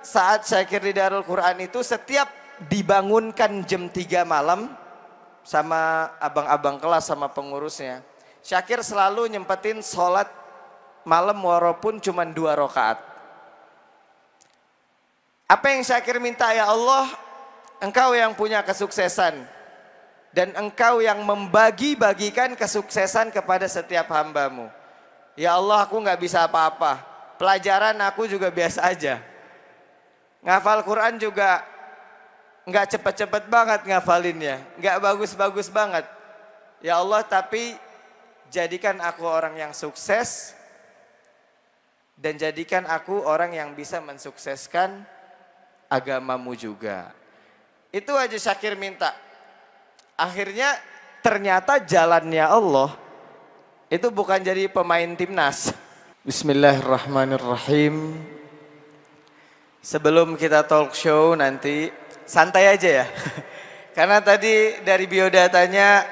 saat Syakir di Darul Quran itu setiap dibangunkan jam 3 malam sama abang-abang kelas sama pengurusnya. Syakir selalu nyempetin sholat malam walaupun cuma dua rakaat. Apa yang Syakir minta ya Allah, engkau yang punya kesuksesan dan engkau yang membagi-bagikan kesuksesan kepada setiap hambamu. Ya Allah aku nggak bisa apa-apa, pelajaran aku juga biasa aja. Ngafal Quran juga nggak cepet-cepet banget ngafalinnya, nggak bagus-bagus banget. Ya Allah, tapi jadikan aku orang yang sukses dan jadikan aku orang yang bisa mensukseskan agamamu juga. Itu aja Syakir minta. Akhirnya ternyata jalannya Allah itu bukan jadi pemain timnas. Bismillahirrahmanirrahim. Sebelum kita talk show nanti, santai aja ya. Karena tadi dari biodatanya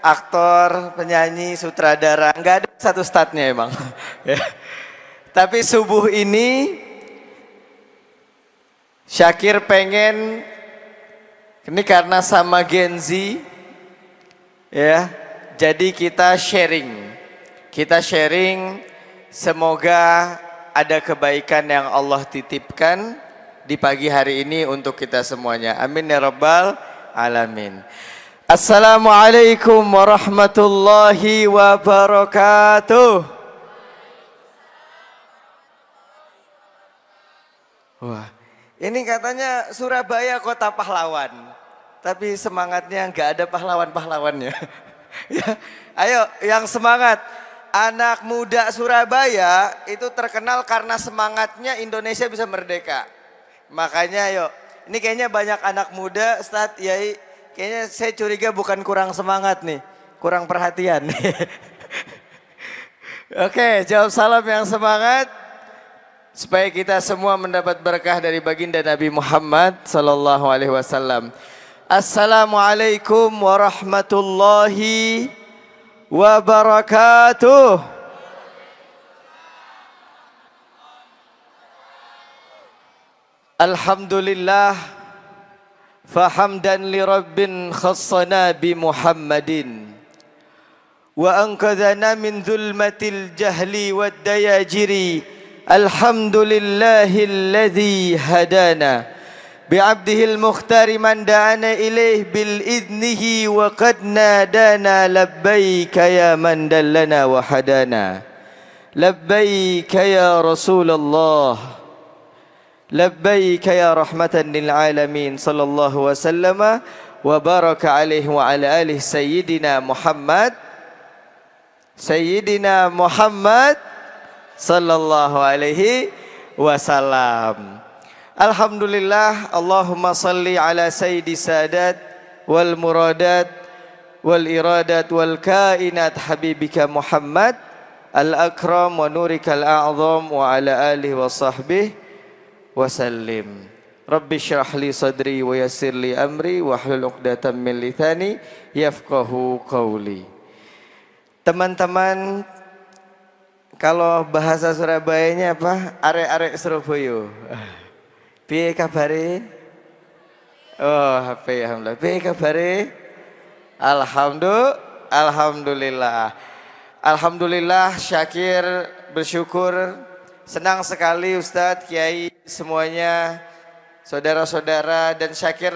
aktor, penyanyi, sutradara, nggak ada satu statnya emang. Ya. Tapi subuh ini Syakir pengen ini karena sama Gen Z ya. Jadi kita sharing. Kita sharing semoga ada kebaikan yang Allah titipkan di pagi hari ini untuk kita semuanya. Amin ya rabbal alamin. Assalamualaikum warahmatullahi wabarakatuh. Wah, ini katanya Surabaya kota pahlawan. Tapi semangatnya nggak ada pahlawan-pahlawannya. ya, ayo yang semangat anak muda Surabaya itu terkenal karena semangatnya Indonesia bisa merdeka. Makanya yuk, ini kayaknya banyak anak muda, Ustadz, Yai, kayaknya saya curiga bukan kurang semangat nih, kurang perhatian. Oke, jawab salam yang semangat supaya kita semua mendapat berkah dari baginda Nabi Muhammad sallallahu alaihi wasallam. Assalamualaikum warahmatullahi wabarakatuh. وبركاته الحمد لله فحمدا لرب خصنا بمحمد وأنقذنا من ظلمة الجهل والدياجر الحمد لله الذي هدانا بعبده المختار من دعانا إليه بالإذنه وقد نادانا لبيك يا من دلنا وحدانا لبيك يا رسول الله لبيك يا رحمة للعالمين صلى الله وسلم وبارك عليه وعلى آله سيدنا محمد سيدنا محمد صلى الله عليه وسلم Alhamdulillah Allahumma salli ala sayyidi sadat wal muradat wal iradat wal kainat habibika Muhammad al akram wa nurikal a'zam wa ala alihi wa sahbihi wa sallim. Rabbi syrah li sadri wa yassir li amri wa hlul uqdatan min lithani yafqahu qawli. Teman-teman kalau bahasa Surabayanya apa? Arek-arek Surabaya. Piye kabare? Oh, HP alhamdulillah. Piye kabare? Alhamdulillah. Alhamdulillah. Alhamdulillah Syakir bersyukur senang sekali Ustadz Kiai semuanya saudara-saudara dan Syakir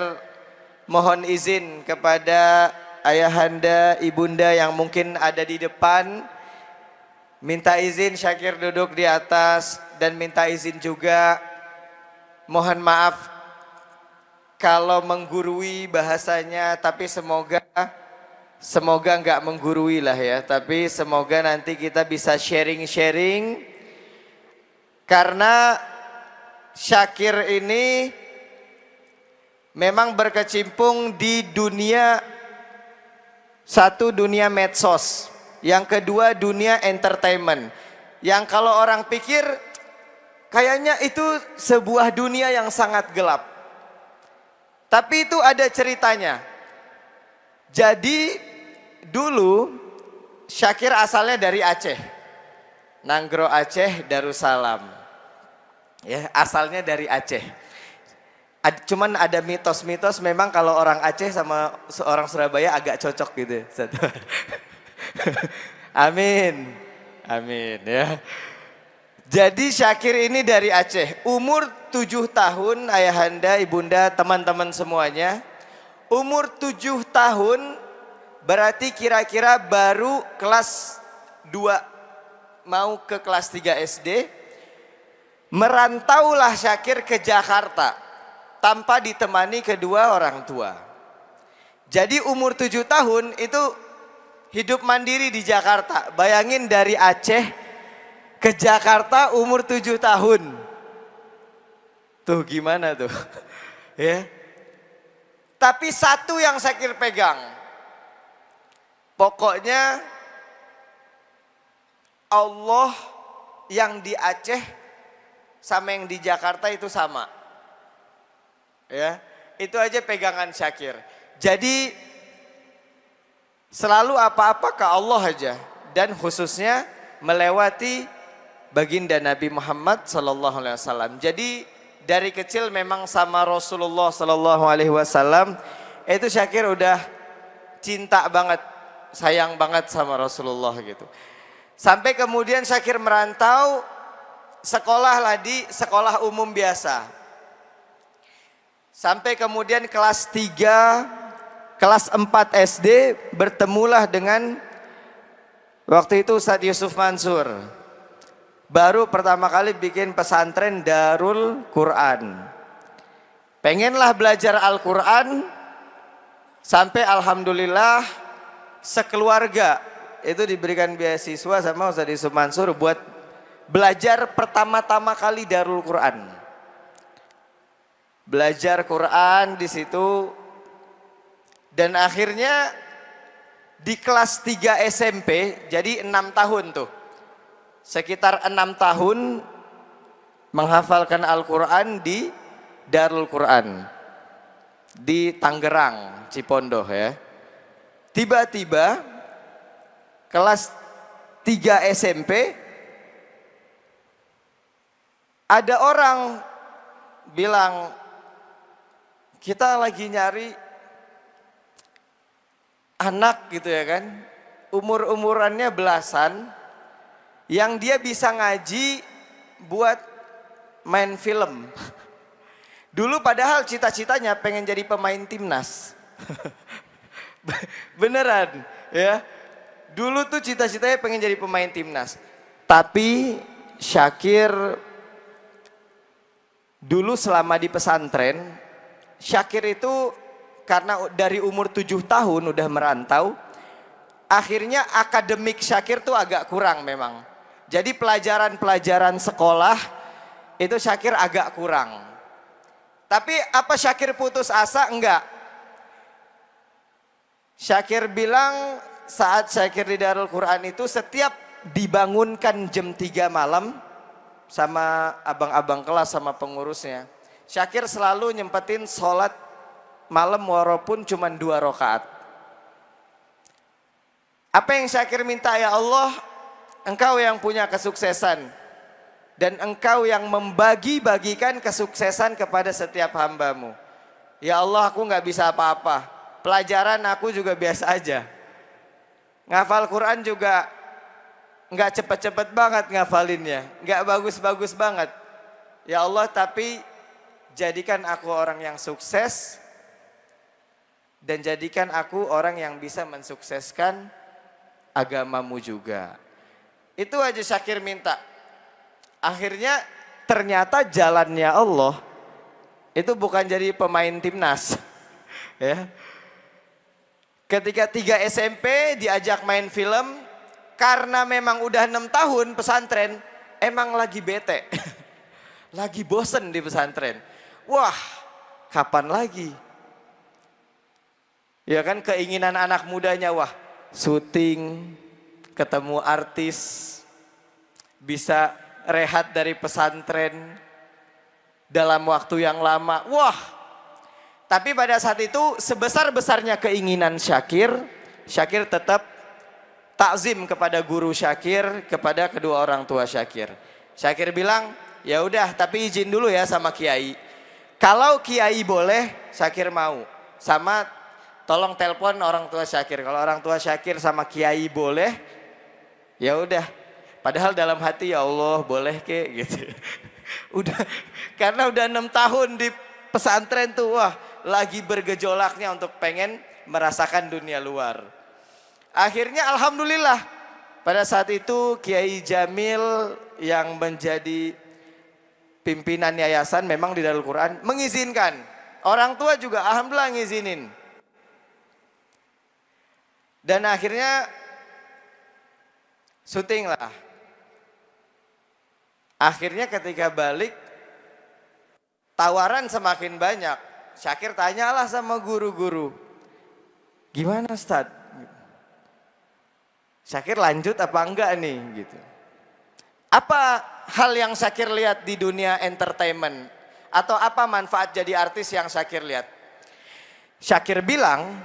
mohon izin kepada ayahanda, ibunda yang mungkin ada di depan minta izin Syakir duduk di atas dan minta izin juga Mohon maaf kalau menggurui bahasanya, tapi semoga semoga nggak menggurui lah ya. Tapi semoga nanti kita bisa sharing-sharing karena Syakir ini memang berkecimpung di dunia satu dunia medsos, yang kedua dunia entertainment. Yang kalau orang pikir Kayaknya itu sebuah dunia yang sangat gelap. Tapi itu ada ceritanya. Jadi dulu Syakir asalnya dari Aceh. Nanggro Aceh Darussalam. Ya, asalnya dari Aceh. Cuman ada mitos-mitos memang kalau orang Aceh sama seorang Surabaya agak cocok gitu. Ya, Amin. Amin ya. Jadi Syakir ini dari Aceh. Umur 7 tahun ayahanda, ibunda, teman-teman semuanya. Umur 7 tahun berarti kira-kira baru kelas 2 mau ke kelas 3 SD. Merantaulah Syakir ke Jakarta tanpa ditemani kedua orang tua. Jadi umur 7 tahun itu hidup mandiri di Jakarta. Bayangin dari Aceh ke Jakarta umur 7 tahun. Tuh gimana tuh? ya. Tapi satu yang saya kira pegang. Pokoknya Allah yang di Aceh sama yang di Jakarta itu sama. Ya, itu aja pegangan Syakir. Jadi selalu apa-apa ke Allah aja dan khususnya melewati baginda Nabi Muhammad Sallallahu Alaihi Wasallam. Jadi dari kecil memang sama Rasulullah Sallallahu Alaihi Wasallam itu Syakir udah cinta banget, sayang banget sama Rasulullah gitu. Sampai kemudian Syakir merantau sekolah lah di sekolah umum biasa. Sampai kemudian kelas 3, kelas 4 SD bertemulah dengan waktu itu Ustaz Yusuf Mansur baru pertama kali bikin pesantren Darul Quran. Pengenlah belajar Al-Quran sampai Alhamdulillah sekeluarga itu diberikan beasiswa sama ustadz Yusuf Mansur buat belajar pertama-tama kali Darul Quran. Belajar Quran di situ dan akhirnya di kelas 3 SMP jadi enam tahun tuh sekitar enam tahun menghafalkan Al-Quran di Darul Quran di Tangerang, Cipondoh ya. Tiba-tiba kelas 3 SMP ada orang bilang kita lagi nyari anak gitu ya kan umur-umurannya belasan yang dia bisa ngaji buat main film. Dulu padahal cita-citanya pengen jadi pemain timnas. Beneran ya. Dulu tuh cita-citanya pengen jadi pemain timnas. Tapi Syakir dulu selama di pesantren, Syakir itu karena dari umur 7 tahun udah merantau, akhirnya akademik Syakir tuh agak kurang memang. Jadi pelajaran-pelajaran sekolah itu Syakir agak kurang. Tapi apa Syakir putus asa? Enggak. Syakir bilang saat Syakir di Darul Quran itu setiap dibangunkan jam 3 malam sama abang-abang kelas sama pengurusnya. Syakir selalu nyempetin sholat malam walaupun cuma dua rakaat. Apa yang Syakir minta ya Allah engkau yang punya kesuksesan dan engkau yang membagi-bagikan kesuksesan kepada setiap hambamu. Ya Allah aku nggak bisa apa-apa, pelajaran aku juga biasa aja. Ngafal Quran juga nggak cepet-cepet banget ngafalinnya, nggak bagus-bagus banget. Ya Allah tapi jadikan aku orang yang sukses dan jadikan aku orang yang bisa mensukseskan agamamu juga. Itu aja Syakir minta. Akhirnya ternyata jalannya Allah itu bukan jadi pemain timnas. ya. Ketika 3 SMP diajak main film karena memang udah enam tahun pesantren emang lagi bete. lagi bosen di pesantren. Wah, kapan lagi? Ya kan keinginan anak mudanya wah, syuting, ketemu artis, bisa rehat dari pesantren dalam waktu yang lama. Wah, tapi pada saat itu sebesar-besarnya keinginan Syakir, Syakir tetap takzim kepada guru Syakir, kepada kedua orang tua Syakir. Syakir bilang, ya udah tapi izin dulu ya sama Kiai. Kalau Kiai boleh, Syakir mau. Sama tolong telpon orang tua Syakir. Kalau orang tua Syakir sama Kiai boleh, Ya udah, padahal dalam hati ya Allah boleh ke gitu. udah karena udah enam tahun di pesantren tuh wah lagi bergejolaknya untuk pengen merasakan dunia luar. Akhirnya alhamdulillah pada saat itu Kiai Jamil yang menjadi pimpinan yayasan memang di dalam Quran mengizinkan. Orang tua juga alhamdulillah ngizinin. Dan akhirnya syuting lah. Akhirnya ketika balik, tawaran semakin banyak. Syakir tanyalah sama guru-guru, gimana Ustaz? Syakir lanjut apa enggak nih gitu. Apa hal yang Syakir lihat di dunia entertainment? Atau apa manfaat jadi artis yang Syakir lihat? Syakir bilang,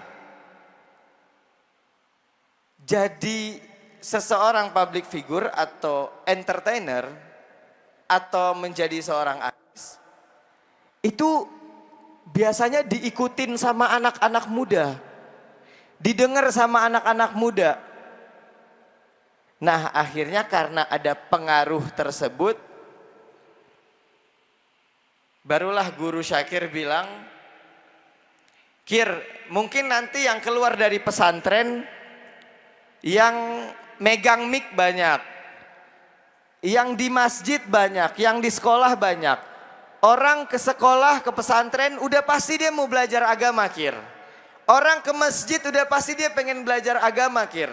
jadi seseorang public figure atau entertainer atau menjadi seorang artis itu biasanya diikutin sama anak-anak muda. Didengar sama anak-anak muda. Nah, akhirnya karena ada pengaruh tersebut barulah guru Syakir bilang, "Kir, mungkin nanti yang keluar dari pesantren yang megang mic banyak. Yang di masjid banyak, yang di sekolah banyak. Orang ke sekolah, ke pesantren udah pasti dia mau belajar agama kir. Orang ke masjid udah pasti dia pengen belajar agama kir.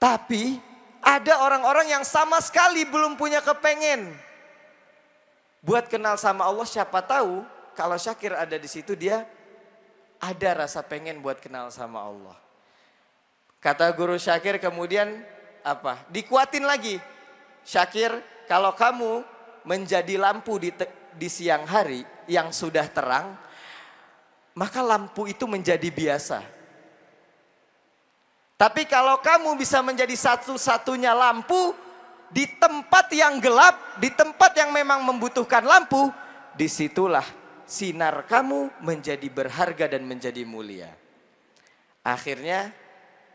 Tapi ada orang-orang yang sama sekali belum punya kepengen. Buat kenal sama Allah siapa tahu kalau Syakir ada di situ dia ada rasa pengen buat kenal sama Allah. Kata guru Syakir kemudian apa? Dikuatin lagi. Syakir, kalau kamu menjadi lampu di, di siang hari yang sudah terang, maka lampu itu menjadi biasa. Tapi kalau kamu bisa menjadi satu-satunya lampu di tempat yang gelap, di tempat yang memang membutuhkan lampu, disitulah sinar kamu menjadi berharga dan menjadi mulia. Akhirnya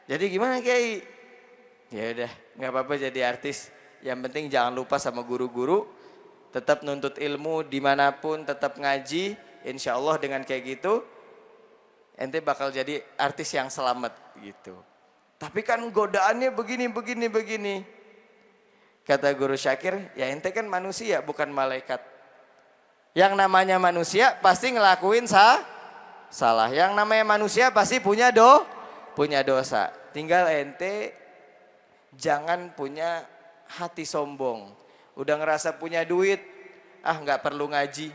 jadi gimana Kiai? Ya udah, nggak apa-apa jadi artis. Yang penting jangan lupa sama guru-guru, tetap nuntut ilmu dimanapun, tetap ngaji. Insya Allah dengan kayak gitu, ente bakal jadi artis yang selamat gitu. Tapi kan godaannya begini, begini, begini. Kata Guru Syakir, ya ente kan manusia bukan malaikat. Yang namanya manusia pasti ngelakuin sah, salah. Yang namanya manusia pasti punya do, punya dosa. Tinggal ente jangan punya hati sombong. Udah ngerasa punya duit, ah nggak perlu ngaji.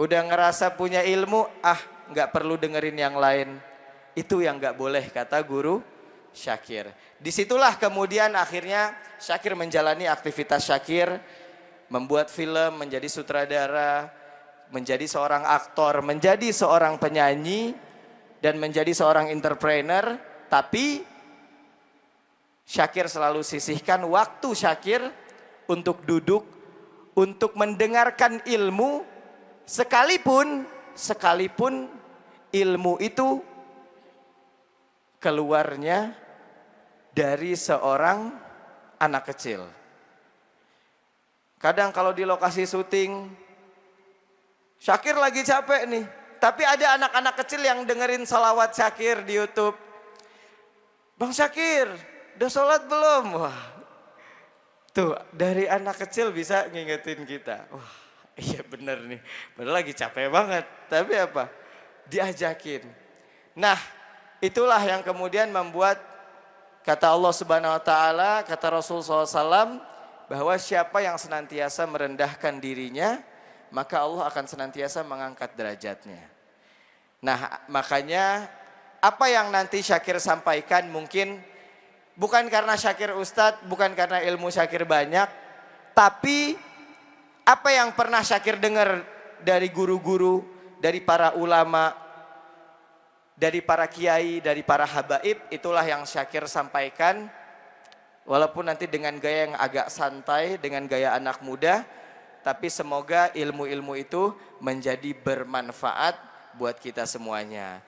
Udah ngerasa punya ilmu, ah nggak perlu dengerin yang lain. Itu yang nggak boleh kata guru Syakir. Disitulah kemudian akhirnya Syakir menjalani aktivitas Syakir, membuat film, menjadi sutradara, menjadi seorang aktor, menjadi seorang penyanyi, dan menjadi seorang entrepreneur, tapi Syakir selalu sisihkan waktu Syakir untuk duduk, untuk mendengarkan ilmu, sekalipun, sekalipun ilmu itu keluarnya dari seorang anak kecil. Kadang kalau di lokasi syuting, Syakir lagi capek nih, tapi ada anak-anak kecil yang dengerin salawat Syakir di Youtube. Bang Syakir, udah sholat belum? Wah, tuh dari anak kecil bisa ngingetin kita. Wah, iya bener nih. Padahal lagi capek banget. Tapi apa? Diajakin. Nah, itulah yang kemudian membuat kata Allah Subhanahu Wa Taala, kata Rasul SAW, bahwa siapa yang senantiasa merendahkan dirinya, maka Allah akan senantiasa mengangkat derajatnya. Nah makanya apa yang nanti Syakir sampaikan mungkin bukan karena Syakir Ustadz, bukan karena ilmu Syakir banyak, tapi apa yang pernah Syakir dengar dari guru-guru, dari para ulama, dari para kiai, dari para habaib, itulah yang Syakir sampaikan. Walaupun nanti dengan gaya yang agak santai, dengan gaya anak muda, tapi semoga ilmu-ilmu itu menjadi bermanfaat buat kita semuanya.